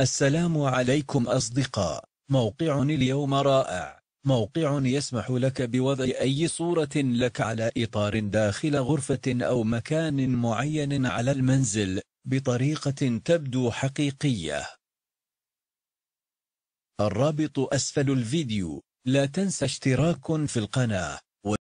السلام عليكم أصدقاء موقع اليوم رائع موقع يسمح لك بوضع أي صورة لك على إطار داخل غرفة أو مكان معين على المنزل بطريقة تبدو حقيقية الرابط أسفل الفيديو لا تنسى اشتراك في القناة